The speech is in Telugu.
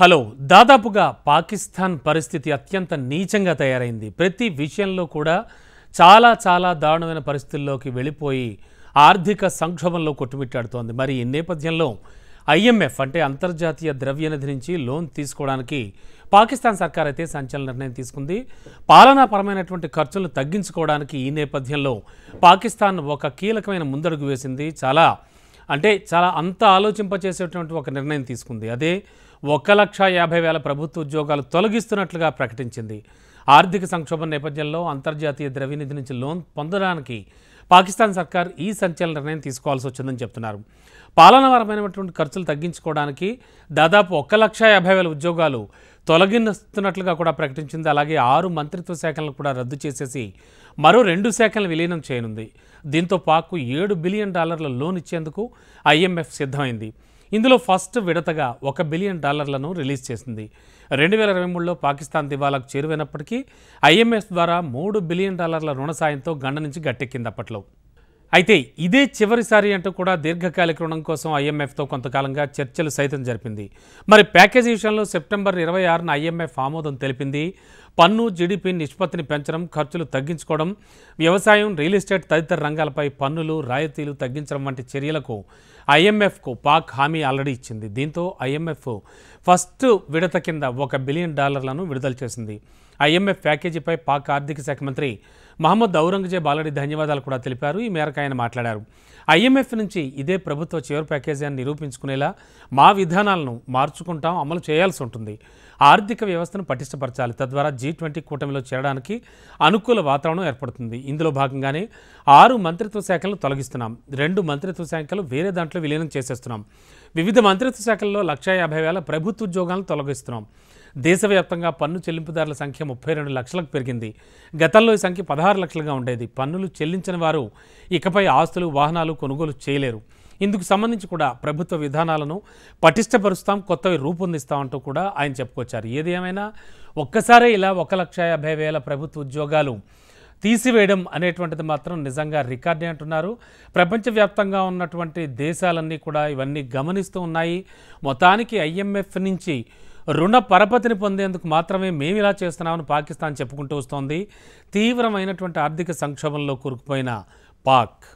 హలో దాదాపుగా పాకిస్తాన్ పరిస్థితి అత్యంత నీచంగా తయారైంది ప్రతి విషయంలో కూడా చాలా చాలా దారుణమైన పరిస్థితుల్లోకి వెళ్ళిపోయి ఆర్థిక సంక్షోభంలో కొట్టుమిట్టాడుతోంది మరి ఈ నేపథ్యంలో ఐఎంఎఫ్ అంటే అంతర్జాతీయ ద్రవ్యనిధి నుంచి లోన్ తీసుకోవడానికి పాకిస్తాన్ సర్కార్ అయితే సంచలన నిర్ణయం తీసుకుంది పాలనాపరమైనటువంటి ఖర్చులు తగ్గించుకోవడానికి ఈ నేపథ్యంలో పాకిస్తాన్ ఒక కీలకమైన ముందడుగు వేసింది చాలా అంటే చాలా అంత ఆలోచింపచేసేటువంటి ఒక నిర్ణయం తీసుకుంది అదే ఒక్క లక్ష యాభై వేల ప్రభుత్వ ఉద్యోగాలు తొలగిస్తున్నట్లుగా ప్రకటించింది ఆర్థిక సంక్షోభం నేపథ్యంలో అంతర్జాతీయ ద్రవ్యనిధి నుంచి లోన్ పొందడానికి పాకిస్తాన్ సర్కార్ ఈ సంచలన నిర్ణయం తీసుకోవాల్సి వచ్చిందని చెప్తున్నారు పాలనవరమైనటువంటి ఖర్చులు తగ్గించుకోవడానికి దాదాపు ఒక్క లక్ష యాభై వేల ఉద్యోగాలు తొలగిస్తున్నట్లుగా కూడా ప్రకటించింది అలాగే ఆరు మంత్రిత్వ శాఖలను కూడా రద్దు చేసేసి మరో రెండు శాఖలను విలీనం చేయనుంది దీంతో పాక్కు ఏడు బిలియన్ డాలర్ల లోన్ ఇచ్చేందుకు ఐఎంఎఫ్ సిద్ధమైంది ఇందులో ఫస్ట్ విడతగా ఒక బిలియన్ డాలర్లను రిలీజ్ చేసింది రెండు వేల ఇరవై మూడులో పాకిస్తాన్ దివాలాకు చేరువైనప్పటికీ ఐఎంఎఫ్ ద్వారా మూడు బిలియన్ డాలర్ల రుణ సాయంతో గండ నుంచి గట్టెక్కింది అప్పట్లో అయితే ఇదే చివరిసారి అంటూ కూడా దీర్ఘకాలిక రుణం కోసం ఐఎంఎఫ్తో కొంతకాలంగా చర్చలు సైతం జరిపింది మరి ప్యాకేజీ విషయంలో సెప్టెంబర్ ఇరవై ఆరున ఐఎంఎఫ్ ఆమోదం తెలిపింది పన్ను జీడిపి నిష్పత్తిని పెంచడం ఖర్చులు తగ్గించుకోవడం వ్యవసాయం రియల్ ఎస్టేట్ తదితర రంగాలపై పన్నులు రాయితీలు తగ్గించడం వంటి చర్యలకు ఐఎంఎఫ్కు పాక్ హామీ ఆల్రెడీ ఇచ్చింది దీంతో ఐఎంఎఫ్ ఫస్ట్ విడత కింద ఒక బిలియన్ డాలర్లను విడుదల చేసింది ఐఎంఎఫ్ ప్యాకేజీపై పాక్ ఆర్థిక శాఖ మంత్రి మహమ్మద్ ఔరంగజేబ్ ఆల్రెడీ ధన్యవాదాలు కూడా తెలిపారు ఈ మేరకు ఆయన మాట్లాడారు ఐఎంఎఫ్ నుంచి ఇదే ప్రభుత్వ చివరి ప్యాకేజీ అని నిరూపించుకునేలా మా విధానాలను మార్చుకుంటాం అమలు చేయాల్సి ఉంటుంది ఆర్థిక వ్యవస్థను పటిష్టపరచాలి తద్వారా జీ ట్వంటీ కూటమిలో చేరడానికి అనుకూల వాతావరణం ఏర్పడుతుంది ఇందులో భాగంగానే ఆరు మంత్రిత్వ శాఖలను తొలగిస్తున్నాం రెండు మంత్రిత్వ శాఖలు వేరే దాంట్లో విలీనం చేసేస్తున్నాం వివిధ మంత్రిత్వ శాఖల్లో లక్ష యాభై వేల ప్రభుత్వ ఉద్యోగాలను తొలగిస్తున్నాం దేశవ్యాప్తంగా పన్ను చెల్లింపుదారుల సంఖ్య ముప్పై రెండు లక్షలకు పెరిగింది గతంలో ఈ సంఖ్య పదహారు లక్షలుగా ఉండేది పన్నులు చెల్లించిన వారు ఇకపై ఆస్తులు వాహనాలు కొనుగోలు చేయలేరు ఇందుకు సంబంధించి కూడా ప్రభుత్వ విధానాలను పటిష్టపరుస్తాం కొత్తవి రూపొందిస్తామంటూ కూడా ఆయన చెప్పుకొచ్చారు ఏది ఏమైనా ఒక్కసారే ఇలా ఒక లక్ష యాభై వేల ప్రభుత్వ ఉద్యోగాలు తీసివేయడం అనేటువంటిది మాత్రం నిజంగా రికార్డే అంటున్నారు ప్రపంచవ్యాప్తంగా ఉన్నటువంటి దేశాలన్నీ కూడా ఇవన్నీ గమనిస్తూ ఉన్నాయి మొత్తానికి ఐఎంఎఫ్ నుంచి రుణ పరపతిని పొందేందుకు మాత్రమే మేము ఇలా చేస్తున్నామని పాకిస్తాన్ చెప్పుకుంటూ వస్తోంది తీవ్రమైనటువంటి ఆర్థిక సంక్షోభంలో కూరుకుపోయిన పాక్